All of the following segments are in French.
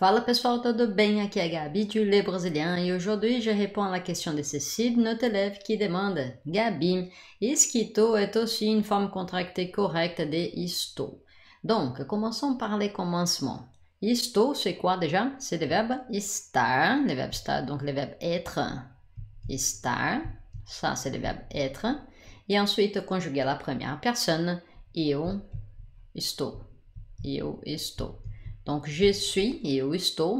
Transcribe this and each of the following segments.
Fala pessoal, tudo bem? Aqui é Gabi de Le Brésilien e aujourd'hui je réponds à la question de Cécile, notre élève, qui demande Gabi, tu est aussi une forme contractée correcte de isto. Donc, commençons par les commencements. Isto, c'est quoi déjà C'est le verbe estar, le verbe estar, donc le verbe être. Estar, ça c'est le verbe être. Et ensuite, conjuguer la première personne, eu estou. Eu estou. Donc, je suis et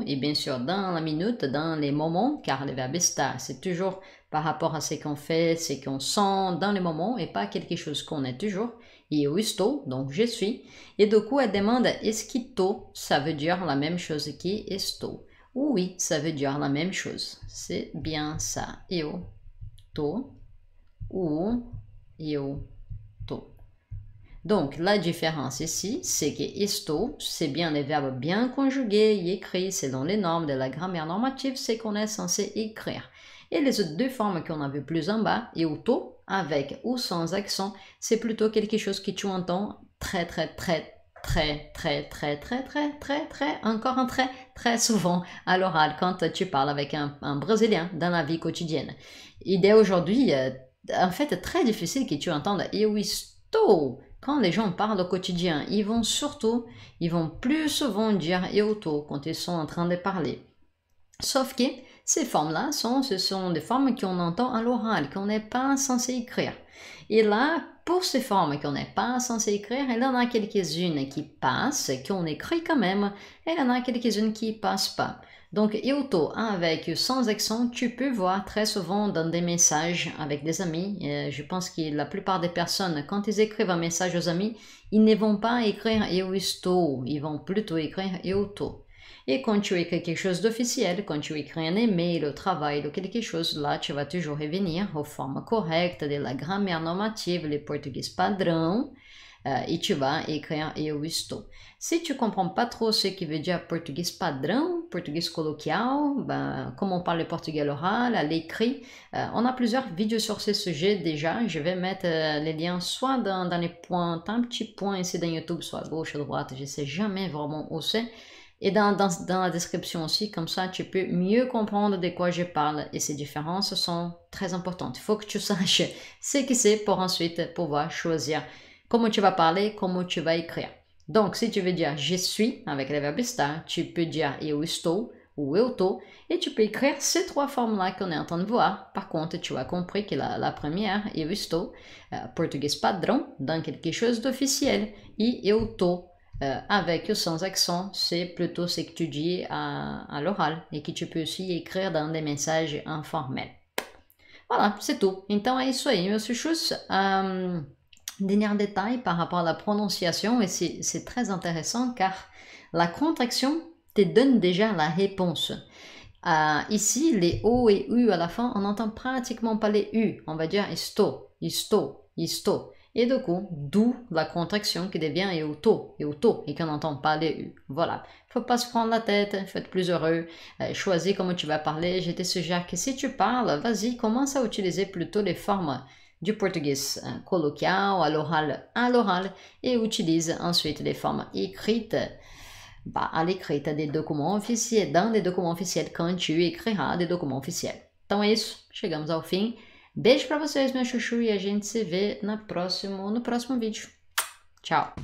et bien sûr dans la minute, dans les moments, car le verbe estar, c'est toujours par rapport à ce qu'on fait, ce qu'on sent dans les moments, et pas quelque chose qu'on est toujours. Et donc je suis. Et du coup, elle demande esquito, ça veut dire la même chose qui estou. Oui, ça veut dire la même chose. C'est bien ça. Eu, to, ou, eu, to. Donc, la différence ici, c'est que esto, c'est bien les verbes bien conjugués et écrits selon les normes de la grammaire normative, c'est qu'on est censé écrire. Et les autres deux formes qu'on a vu plus en bas, et auto, avec ou sans accent, c'est plutôt quelque chose que tu entends très très très très très très très très très très encore un très très souvent à l'oral quand tu parles avec un, brésilien dans la vie quotidienne. Il est aujourd'hui en fait très difficile que tu entends eu quand les gens parlent au quotidien, ils vont surtout, ils vont plus souvent dire et auto quand ils sont en train de parler. Sauf que ces formes-là sont, ce sont des formes qu'on entend à l'oral, qu'on n'est pas censé écrire. Et là, pour ces formes qu'on n'est pas censé écrire, il y en a quelques-unes qui passent, qu'on écrit quand même, et il y en a quelques-unes qui passent pas. Donc, iuto hein, avec sans accent, tu peux voir très souvent dans des messages avec des amis. Euh, je pense que la plupart des personnes, quand ils écrivent un message aux amis, ils ne vont pas écrire eusto, ils vont plutôt écrire iuto. Et quand tu écris quelque chose d'officiel, quand tu écris un email, au travail ou quelque chose, là, tu vas toujours revenir aux formes correctes de la grammaire normative, le portugais padrão, euh, et tu vas écrire eu estou. Si tu comprends pas trop ce qui veut dire portugais padrão, portugais colloquial, ben, comment on parle le portugais oral, à l'écrit, euh, on a plusieurs vidéos sur ce sujet déjà. Je vais mettre euh, les liens soit dans, dans les points, un petit point ici dans YouTube, soit à gauche, à droite, je sais jamais vraiment où c'est et dans, dans, la description aussi, comme ça tu peux mieux comprendre de quoi je parle et ces différences sont très importantes. Il faut que tu saches ce que c'est pour ensuite pouvoir choisir comment tu vas parler, comment tu vas écrire. Donc si tu veux dire je suis avec le verbe estar, tu peux dire eu estou ou eu tô et tu peux écrire ces trois formes-là qu'on est en train de voir. Par contre, tu as compris que la, la première, eu estou, euh, portugais padrão, dans quelque chose d'officiel, et eu tô euh, avec ou sans accent, c'est plutôt ce que tu dis à, l'oral et que tu peux aussi écrire dans des messages informels. Voilà, c'est tout. Donc, é isso aí, meus chuchus. Um, dernier détail par rapport à la prononciation, et c'est très intéressant car la contraction te donne déjà la réponse. Euh, ici, les O et U à la fin, on n'entend pratiquement pas les U. On va dire isto, isto, isto. Et du coup, d'où la contraction qui devient et auto, et auto, et qu'on pas parler U. Euh, voilà. Faut pas se prendre la tête, hein, faites plus heureux, euh, choisis comment tu vas parler. Je te suggère que si tu parles, vas-y, commence à utiliser plutôt les formes du portugais hein, colloquial à l'oral à l'oral et utilise ensuite les formes écrites bah, à l'écrite des documents officiels, dans des documents officiels quand tu écriras des documents officiels. Então é isso, chegamos au fim. Beijo para vocês, meu chuchu, e a gente se vê na próximo, no próximo vídeo. Tchau!